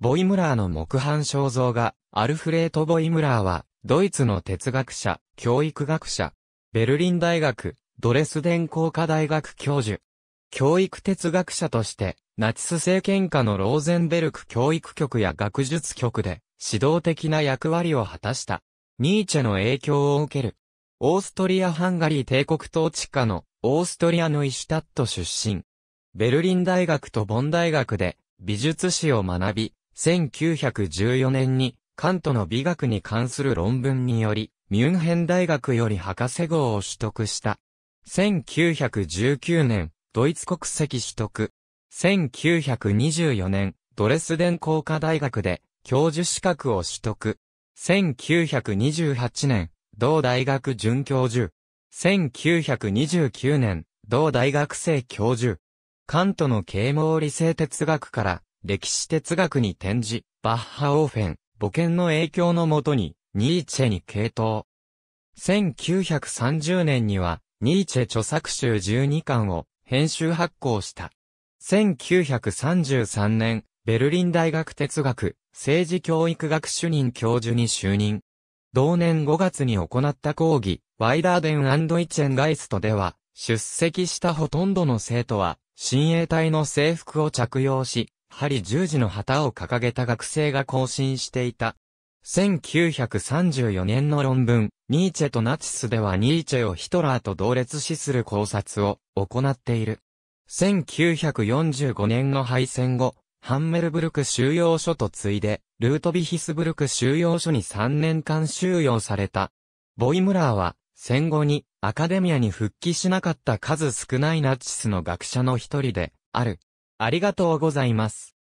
ボイムラーの木版肖像画、アルフレート・ボイムラーは、ドイツの哲学者、教育学者、ベルリン大学、ドレスデン工科大学教授、教育哲学者として、ナチス政権下のローゼンベルク教育局や学術局で、指導的な役割を果たした。ニーチェの影響を受ける。オーストリア・ハンガリー帝国統治下のオーストリアのイシュタット出身。ベルリン大学とボン大学で美術史を学び、1914年に、カントの美学に関する論文により、ミュンヘン大学より博士号を取得した。1919年、ドイツ国籍取得。1924年、ドレスデン工科大学で教授資格を取得。1928年、同大学准教授。1929年、同大学生教授。カントの啓蒙理性哲学から歴史哲学に転じ、バッハ・オーフェン、母犬の影響のもとに、ニーチェに傾倒。1930年には、ニーチェ著作集12巻を編集発行した。1933年、ベルリン大学哲学、政治教育学主任教授に就任。同年5月に行った講義、ワイダーデンイチェンガイストでは、出席したほとんどの生徒は、親衛隊の制服を着用し、針十字の旗を掲げた学生が更新していた。1934年の論文、ニーチェとナチスではニーチェをヒトラーと同列視する考察を行っている。1945年の敗戦後、ハンメルブルク収容所と次いで、ルートビヒスブルク収容所に3年間収容された。ボイムラーは、戦後にアカデミアに復帰しなかった数少ないナチスの学者の一人で、ある。ありがとうございます。